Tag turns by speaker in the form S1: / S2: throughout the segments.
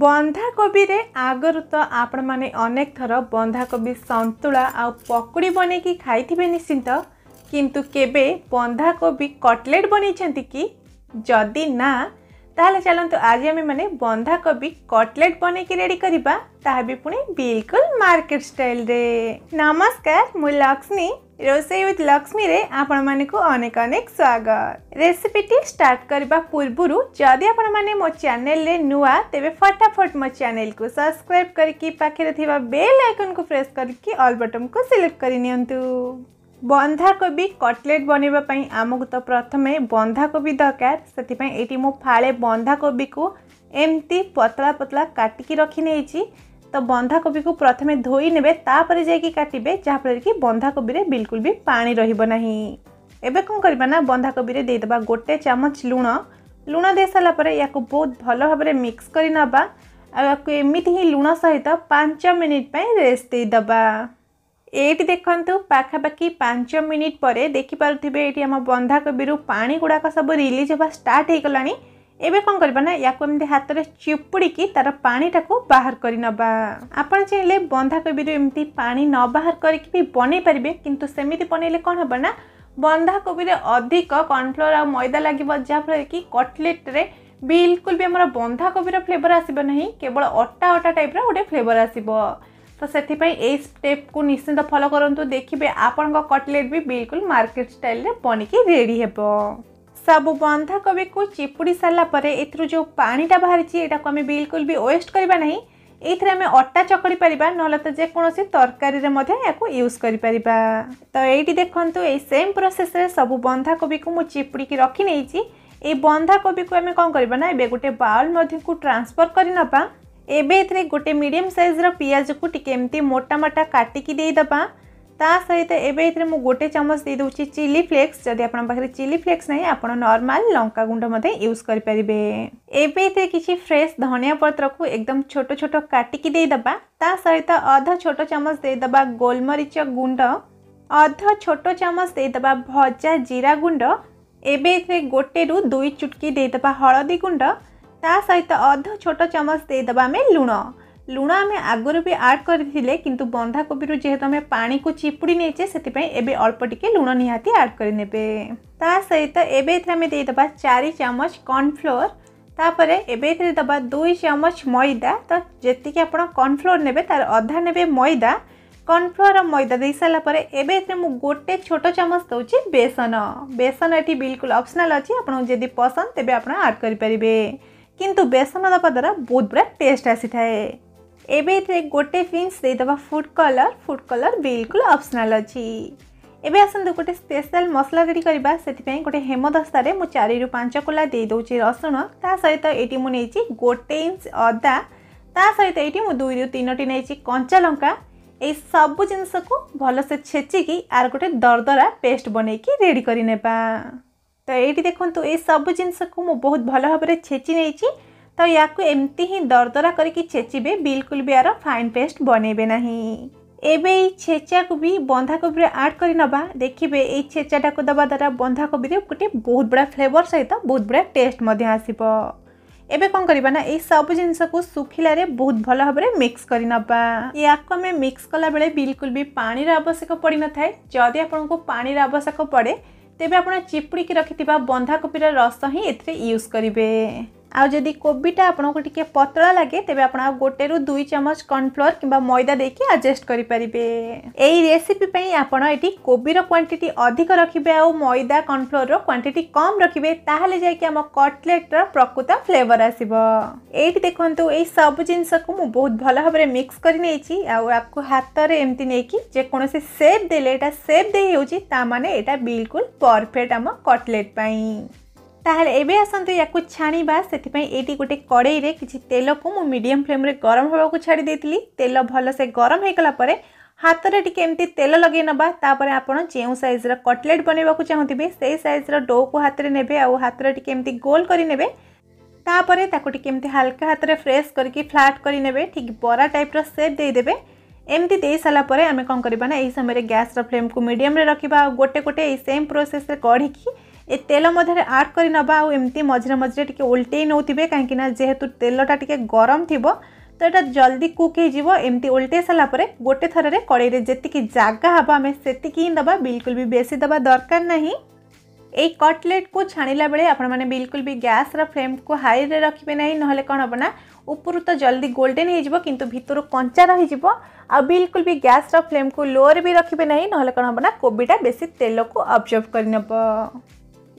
S1: ବନ୍ଧାକୋବିରେ ଆଗରୁ ତ ଆପଣମାନେ ଅନେକ ଥର ବନ୍ଧାକୋବି ସନ୍ତୁଳା ଆଉ ପକୁଡ଼ି ବନେଇକି ଖାଇଥିବେ ନିଶ୍ଚିନ୍ତ କିନ୍ତୁ କେବେ ବନ୍ଧାକୋବି କଟଲେଟ୍ ବନେଇଛନ୍ତି କି ଯଦି ନା ତାହେଲେ ଚାଲନ୍ତୁ ଆଜି ଆମେମାନେ ବନ୍ଧାକୋବି କଟଲେଟ୍ ବନେଇକି ରେଡ଼ି କରିବା ତାହା ବି ପୁଣି ବିଲକୁଲ ମାର୍କେଟ ଷ୍ଟାଇଲରେ ନମସ୍କାର ମୁଁ ଲକ୍ଷ୍ମୀ ରୋଷେଇ ୱିଥ୍ ଲକ୍ଷ୍ମୀରେ ଆପଣମାନଙ୍କୁ ଅନେକ ଅନେକ ସ୍ୱାଗତ ରେସିପିଟି ଷ୍ଟାର୍ଟ କରିବା ପୂର୍ବରୁ ଯଦି ଆପଣମାନେ ମୋ ଚ୍ୟାନେଲରେ ନୂଆ ତେବେ ଫଟାଫଟ ମୋ ଚ୍ୟାନେଲକୁ ସବସ୍କ୍ରାଇବ୍ କରିକି ପାଖରେ ଥିବା ବେଲ୍ ଆଇକନ୍କୁ ପ୍ରେସ୍ କରିକି ଅଲ୍ ବଟନ୍କୁ ସିଲେକ୍ଟ କରିନିଅନ୍ତୁ ବନ୍ଧାକୋବି କଟଲେଟ୍ ବନେଇବା ପାଇଁ ଆମକୁ ତ ପ୍ରଥମେ ବନ୍ଧାକୋବି ଦରକାର ସେଥିପାଇଁ ଏଇଠି ମୁଁ ଫାଳେ ବନ୍ଧାକୋବିକୁ ଏମିତି ପତଳା ପତଳା କାଟିକି ରଖିନେଇଛି ତ ବନ୍ଧାକୋବିକୁ ପ୍ରଥମେ ଧୋଇ ନେବେ ତାପରେ ଯାଇକି କାଟିବେ ଯାହାଫଳରେ କି ବନ୍ଧାକୋବିରେ ବିଲକୁଲ ବି ପାଣି ରହିବ ନାହିଁ ଏବେ କ'ଣ କରିବା ନା ବନ୍ଧାକୋବିରେ ଦେଇଦେବା ଗୋଟେ ଚାମଚ ଲୁଣ ଲୁଣ ଦେଇସାରିଲା ପରେ ୟାକୁ ବହୁତ ଭଲ ଭାବରେ ମିକ୍ସ କରି ନେବା ଆଉ ୟାକୁ ଏମିତି ହିଁ ଲୁଣ ସହିତ ପାଞ୍ଚ ମିନିଟ୍ ପାଇଁ ରେଷ୍ଟ ଦେଇଦେବା ଏଇଠି ଦେଖନ୍ତୁ ପାଖାପାଖି ପାଞ୍ଚ ମିନିଟ୍ ପରେ ଦେଖିପାରୁଥିବେ ଏଇଠି ଆମ ବନ୍ଧାକୋବିରୁ ପାଣି ଗୁଡ଼ାକ ସବୁ ରିଲିଜ୍ ହେବା ଷ୍ଟାର୍ଟ ହୋଇଗଲାଣି ଏବେ କ'ଣ କରିବା ନା ୟାକୁ ଏମିତି ହାତରେ ଚିପୁଡ଼ିକି ତା'ର ପାଣିଟାକୁ ବାହାର କରିନେବା ଆପଣ ଚାହିଁଲେ ବନ୍ଧାକୋବିରୁ ଏମିତି ପାଣି ନ ବାହାର କରିକି ବି ବନେଇ ପାରିବେ କିନ୍ତୁ ସେମିତି ବନେଇଲେ କ'ଣ ହେବ ନା ବନ୍ଧାକୋବିରେ ଅଧିକ କର୍ଣ୍ଣଫ୍ଲୋର୍ ଆଉ ମଇଦା ଲାଗିବ ଯାହାଫଳରେ କି କଟଲେଟ୍ରେ ବିଲକୁଲ ବି ଆମର ବନ୍ଧାକୋବିର ଫ୍ଲେଭର୍ ଆସିବ ନାହିଁ କେବଳ ଅଟା ଅଟା ଟାଇପ୍ର ଗୋଟେ ଫ୍ଲେଭର୍ ଆସିବ तो ସେଥିପାଇଁ ଏଇ ଷ୍ଟେପ୍କୁ ନିଶ୍ଚିନ୍ତ ଫଲୋ କରନ୍ତୁ ଦେଖିବେ ଆପଣଙ୍କ କଟଲେଟ୍ ବି ବିଲକୁଲ ମାର୍କେଟ ଷ୍ଟାଇଲ୍ରେ ବନିକି ରେଡ଼ି ହେବ ସବୁ ବନ୍ଧାକୋବିକୁ ଚିପୁଡ଼ି ସାରିଲା ପରେ ଏଥିରୁ ଯେଉଁ ପାଣିଟା ବାହାରିଛି ଏଇଟାକୁ ଆମେ ବିଲକୁଲ ବି ୱେଷ୍ଟ କରିବା ନାହିଁ ଏଇଥିରେ ଆମେ ଅଟା ଚକଡ଼ି ପାରିବା ନହେଲେ ତ ଯେକୌଣସି ତରକାରୀରେ ମଧ୍ୟ ଏହାକୁ ୟୁଜ୍ କରିପାରିବା ତ ଏଇଠି ଦେଖନ୍ତୁ ଏଇ ସେମ୍ ପ୍ରୋସେସ୍ରେ ସବୁ ବନ୍ଧାକୋବିକୁ ମୁଁ ଚିପୁଡ଼ିକି ରଖିନେଇଛି ଏଇ ବନ୍ଧାକୋବିକୁ ଆମେ କ'ଣ କରିବା ନା ଏବେ ଗୋଟେ ବାଉଲ୍ ମଧ୍ୟକୁ ଟ୍ରାନ୍ସଫର୍ କରିନେବା एबरे गोटे मीडियम सैज्र पिज को टेमती मोटामोटा काटिकीद सहित एवं मुझे गोटे चामच दे दूँ चिली फ्लेक्स जदि आप चिली फ्लेक्स ना आप नर्माल लंका गुंड यूज करें कि फ्रेश धनिया पत्र को एकदम छोट छोट काटिकीद सहित अध छोट चामच देद गोलमरीच गुंड अध छोट चामच देद भजा जीरा गुंड एवं गोटे रु दुई चुटकी देद हलदी गुंड ତା ସହିତ ଅଧ ଛୋଟ ଚାମଚ ଦେଇଦେବା ଆମେ ଲୁଣ ଲୁଣ ଆମେ ଆଗରୁ ବି ଆଡ଼୍ କରିଥିଲେ କିନ୍ତୁ ବନ୍ଧାକୋବିରୁ ଯେହେତୁ ଆମେ ପାଣିକୁ ଚିପୁଡ଼ି ନେଇଛେ ସେଥିପାଇଁ ଏବେ ଅଳ୍ପ ଟିକେ ଲୁଣ ନିହାତି ଆଡ଼୍ କରିନେବେ ତା ସହିତ ଏବେ ଏଥିରେ ଆମେ ଦେଇଦେବା ଚାରି ଚାମଚ କର୍ଣ୍ଣଫ୍ଲୋର୍ ତାପରେ ଏବେ ଏଥିରେ ଦେବା ଦୁଇ ଚାମଚ ମଇଦା ତ ଯେତିକି ଆପଣ କର୍ଣ୍ଣଫ୍ଲୋର୍ ନେବେ ତା'ର ଅଧା ନେବେ ମଇଦା କର୍ଣ୍ଣଫ୍ଲୋର୍ ଆଉ ମଇଦା ଦେଇସାରିଲା ପରେ ଏବେ ଏଥିରେ ମୁଁ ଗୋଟେ ଛୋଟ ଚାମଚ ଦେଉଛି ବେସନ ବେସନ ଏଠି ବିଲକୁଲ ଅପସନାଲ୍ ଅଛି ଆପଣଙ୍କୁ ଯଦି ପସନ୍ଦ ତେବେ ଆପଣ ଆଡ଼୍ କରିପାରିବେ କିନ୍ତୁ ବେସନ ଦେବା ଦ୍ୱାରା ବହୁତ ପୁରା ଟେଷ୍ଟ ଆସିଥାଏ ଏବେ ଏଥିରେ ଗୋଟେ ପିଞ୍ଚ ଦେଇଦେବା ଫୁଡ଼୍ କଲର୍ ଫୁଡ଼୍ କଲର୍ ବିଲକୁଲ ଅପସନାଲ୍ ଅଛି ଏବେ ଆସନ୍ତୁ ଗୋଟେ ସ୍ପେଶାଲ୍ ମସଲା ରେଡ଼ି କରିବା ସେଥିପାଇଁ ଗୋଟେ ହେମଦସ୍ତାରେ ମୁଁ ଚାରିରୁ ପାଞ୍ଚ କୁଲା ଦେଇଦେଉଛି ରସୁଣ ତା ସହିତ ଏଇଠି ମୁଁ ନେଇଛି ଗୋଟେ ଇଞ୍ଚ ଅଦା ତା ସହିତ ଏଇଠି ମୁଁ ଦୁଇରୁ ତିନୋଟି ନେଇଛି କଞ୍ଚା ଲଙ୍କା ଏଇ ସବୁ ଜିନିଷକୁ ଭଲସେ ଛେଚିକି ଆର ଗୋଟେ ଦରଦରା ପେଷ୍ଟ ବନେଇକି ରେଡ଼ି କରିନେବା ତ ଏଇଠି ଦେଖନ୍ତୁ ଏ ସବୁ ଜିନିଷକୁ ମୁଁ ବହୁତ ଭଲ ଭାବରେ ଛେଚି ନେଇଛି ତ ୟାକୁ ଏମିତି ହିଁ ଦରଦରା କରିକି ଛେଚିବେ ବିଲକୁଲ ବି ଏହାର ଫାଇନ୍ ପେଷ୍ଟ ବନେଇବେ ନାହିଁ ଏବେ ଏଇ ଛେଚାକୋବି ବନ୍ଧାକୋବିରେ ଆଡ଼୍ କରି ନେବା ଦେଖିବେ ଏଇ ଛେଚାଟାକୁ ଦେବା ଦ୍ୱାରା ବନ୍ଧାକୋବିରେ ଗୋଟେ ବହୁତ ବଢ଼ିଆ ଫ୍ଲେଭର୍ ସହିତ ବହୁତ ବଢ଼ିଆ ଟେଷ୍ଟ ମଧ୍ୟ ଆସିବ ଏବେ କ'ଣ କରିବା ନା ଏଇ ସବୁ ଜିନିଷକୁ ଶୁଖିଲାରେ ବହୁତ ଭଲ ଭାବରେ ମିକ୍ସ କରିନେବା ୟାକୁ ଆମେ ମିକ୍ସ କଲାବେଳେ ବିଲକୁଲ ବି ପାଣିର ଆବଶ୍ୟକ ପଡ଼ିନଥାଏ ଯଦି ଆପଣଙ୍କୁ ପାଣିର ଆବଶ୍ୟକ ପଡ଼େ তেবে আপনার চিপুড়ি রাখি বন্ধাকপির রস হি এ ইউজ ଆଉ ଯଦି କୋବିଟା ଆପଣଙ୍କୁ ଟିକେ ପତଳା ଲାଗେ ତେବେ ଆପଣ ଆଉ ଗୋଟେରୁ ଦୁଇ ଚାମଚ କର୍ଣ୍ଣଫ୍ଲୋର କିମ୍ବା ମଇଦା ଦେଇକି ଆଡ଼ଜଷ୍ଟ କରିପାରିବେ ଏଇ ରେସିପି ପାଇଁ ଆପଣ ଏଠି କୋବିର କ୍ୱାଣ୍ଟିଟି ଅଧିକ ରଖିବେ ଆଉ ମଇଦା କର୍ଣ୍ଣଫ୍ଲୋରର କ୍ୱାଣ୍ଟିଟି କମ୍ ରଖିବେ ତାହେଲେ ଯାଇକି ଆମ କଟଲେଟ୍ର ପ୍ରକୃତ ଫ୍ଲେଭର ଆସିବ ଏଇଠି ଦେଖନ୍ତୁ ଏଇ ସବୁ ଜିନିଷକୁ ମୁଁ ବହୁତ ଭଲ ଭାବରେ ମିକ୍ସ କରି ନେଇଛି ଆଉ ଆକୁ ହାତରେ ଏମିତି ନେଇକି ଯେକୌଣସି ସେପ୍ ଦେଲେ ଏଇଟା ସେପ୍ ଦେଇ ହେଉଛି ତା ମାନେ ଏଇଟା ବିଲକୁଲ ପରଫେକ୍ଟ ଆମ କଟଲେଟ୍ ପାଇଁ তাহলে এবে আসন্তে ইয়াকু ছানিবা সেটি পই এটি গটে কড়েই রে কিচি তেলক মু মিডিয়াম ফ্লেম রে গরম হওয়া কো ছাড়ি দেতলি তেল ভালো সে গরম হেইকলা পরে হাতরে টিকেমতি তেল লাগেনবা তাপরে আপন চেউ সাইজ রা কাটলেট বনিবা কো চাহন্তিবে সেই সাইজ রা ডো কো হাতরে নেবে আউ হাতরে টিকেমতি গোল করি নেবে তাপরে তাকু টিকেমতি হালকা হাতরে ফ্রেস করি কি ফ্ল্যাট করি নেবে ঠিক বড়া টাইপ রা শেপ দে দেবে এমতি দেসালা পরে আমি কোন করিবা না এই সময় রে গ্যাস রা ফ্লেম কো মিডিয়াম রে রাখিব আউ গটে গটে এই সেম প্রসেস রে কঢ়িকি ଏ ତେଲ ମଧ୍ୟରେ ଆଡ଼୍ କରି ନେବା ଆଉ ଏମିତି ମଝିରେ ମଝିରେ ଟିକେ ଓଲଟେଇ ନେଉଥିବେ କାହିଁକିନା ଯେହେତୁ ତେଲଟା ଟିକେ ଗରମ ଥିବ ତ ଏଇଟା ଜଲ୍ଦି କୁକ୍ ହେଇଯିବ ଏମିତି ଓଲଟେଇ ସାରିଲା ପରେ ଗୋଟେ ଥରରେ କଡ଼େଇରେ ଯେତିକି ଜାଗା ହେବ ଆମେ ସେତିକି ହିଁ ଦେବା ବିଲକୁଲ ବି ବେଶୀ ଦେବା ଦରକାର ନାହିଁ ଏଇ କଟଲେଟ୍କୁ ଛାଣିଲା ବେଳେ ଆପଣମାନେ ବିଲକୁଲ ବି ଗ୍ୟାସ୍ର ଫ୍ଲେମ୍କୁ ହାଇରେ ରଖିବେ ନାହିଁ ନହେଲେ କ'ଣ ହେବ ନା ଉପରୁ ତ ଜଲ୍ଦି ଗୋଲ୍ଡେନ୍ ହେଇଯିବ କିନ୍ତୁ ଭିତରୁ କଞ୍ଚା ରହିଯିବ ଆଉ ବିଲକୁଲ ବି ଗ୍ୟାସ୍ର ଫ୍ଲେମ୍କୁ ଲୋରେ ବି ରଖିବେ ନାହିଁ ନହେଲେ କ'ଣ ହେବ ନା କୋବିଟା ବେଶୀ ତେଲକୁ ଅବଜର୍ଭ କରିନେବ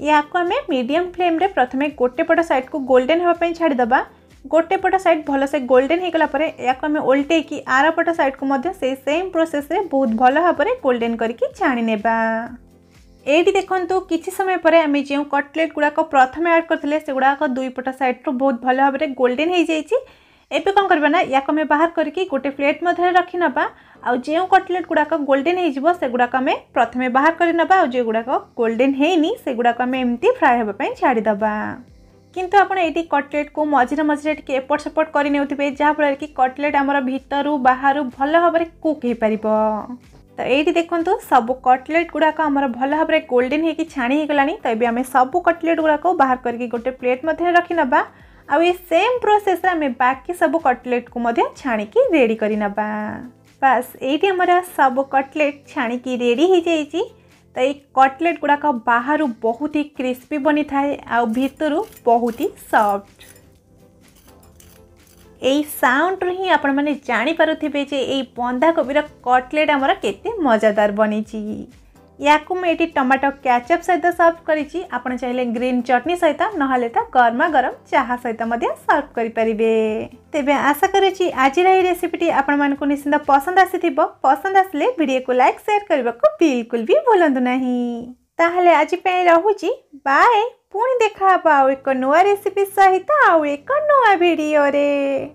S1: ଏହାକୁ ଆମେ ମିଡ଼ିୟମ୍ ଫ୍ଲେମ୍ରେ ପ୍ରଥମେ ଗୋଟେ ପଟ ସାଇଡ଼୍କୁ ଗୋଲ୍ଡେନ୍ ହେବା ପାଇଁ ଛାଡ଼ିଦେବା ଗୋଟେ ପଟ ସାଇଡ଼୍ ଭଲସେ ଗୋଲ୍ଡେନ୍ ହୋଇଗଲା ପରେ ଏହାକୁ ଆମେ ଓଲଟେଇକି ଆର ପଟ ସାଇଡ଼୍କୁ ମଧ୍ୟ ସେଇ ସେମ୍ ପ୍ରୋସେସ୍ରେ ବହୁତ ଭଲ ଭାବରେ ଗୋଲ୍ଡେନ୍ କରିକି ଛାଣି ନେବା ଏଇଠି ଦେଖନ୍ତୁ କିଛି ସମୟ ପରେ ଆମେ ଯେଉଁ କଟଲେଟ୍ ଗୁଡ଼ାକ ପ୍ରଥମେ ଆଡ଼୍ କରିଥିଲେ ସେଗୁଡ଼ାକ ଦୁଇ ପଟ ସାଇଡ଼୍ରୁ ବହୁତ ଭଲ ଭାବରେ ଗୋଲ୍ଡେନ୍ ହୋଇଯାଇଛି एबे कोन करबा ना याको में बाहर करके गोटे प्लेट मधे रखि नबा आ जेउ कटलेट गुडा को गोल्डन हे जिवो से गुडा को हमें प्रथमे बाहर करि नबा आ जे गुडा को गोल्डन हेनी से गुडा को हमें एम्ती फ्राई हेबा पई छाडी दबा किंतु आपण एटी कटलेट को मझेरे मझेरे टिके एपोर्ट सपोर्ट करि नेउथिबे जहा फल कि कटलेट हमरा भितरु बाहरु भलो भबरे कुक हे परिबो तो ये देखो सब कटलेट गुड़ाक आम भल भाव गोल्डेन होाणी होगलानी तो ये आम सब कटलेट गुड़ाक बाहर करके गोटे प्लेट मध्य रखि नबा ଆଉ ଏ ସେମ୍ ପ୍ରୋସେସ୍ରେ ଆମେ ବାକି ସବୁ କଟଲେଟ୍କୁ ମଧ୍ୟ ଛାଣିକି ରେଡ଼ି କରିନେବା ବାସ୍ ଏଇଠି ଆମର ସବୁ କଟଲେଟ୍ ଛାଣିକି ରେଡ଼ି ହେଇଯାଇଛି ତ ଏଇ କଟଲେଟ୍ ଗୁଡ଼ାକ ବାହାରୁ ବହୁତ ହି କ୍ରିସ୍ପି ବନିଥାଏ ଆଉ ଭିତରୁ ବହୁତ ହି ସଫ୍ଟ ଏଇ ସାଉଣ୍ଡରୁ ହିଁ ଆପଣମାନେ ଜାଣିପାରୁଥିବେ ଯେ ଏଇ ବନ୍ଧାକୋବିର କଟଲେଟ୍ ଆମର କେତେ ମଜାଦାର ବନିଛି ୟାକୁ ମୁଁ ଏଠି ଟମାଟୋ କ୍ୟାଚଅପ୍ ସହିତ ସର୍ଭ କରିଛି ଆପଣ ଚାହିଁଲେ ଗ୍ରୀନ୍ ଚଟନି ସହିତ ନହେଲେ ତ ଗରମା ଗରମ ଚାହା ସହିତ ମଧ୍ୟ ସର୍ଭ କରିପାରିବେ ତେବେ ଆଶା କରୁଛି ଆଜିର ଏହି ରେସିପିଟି ଆପଣମାନଙ୍କୁ ନିଶ୍ଚିନ୍ତ ପସନ୍ଦ ଆସିଥିବ ପସନ୍ଦ ଆସିଲେ ଭିଡ଼ିଓକୁ ଲାଇକ୍ ସେୟାର କରିବାକୁ ବିଲକୁଲ ବି ଭୁଲନ୍ତୁ ନାହିଁ ତାହେଲେ ଆଜି ପାଇଁ ରହୁଛି ବାଏ ପୁଣି ଦେଖା ହେବ ଆଉ ଏକ ନୂଆ ରେସିପି ସହିତ ଆଉ ଏକ ନୂଆ ଭିଡ଼ିଓରେ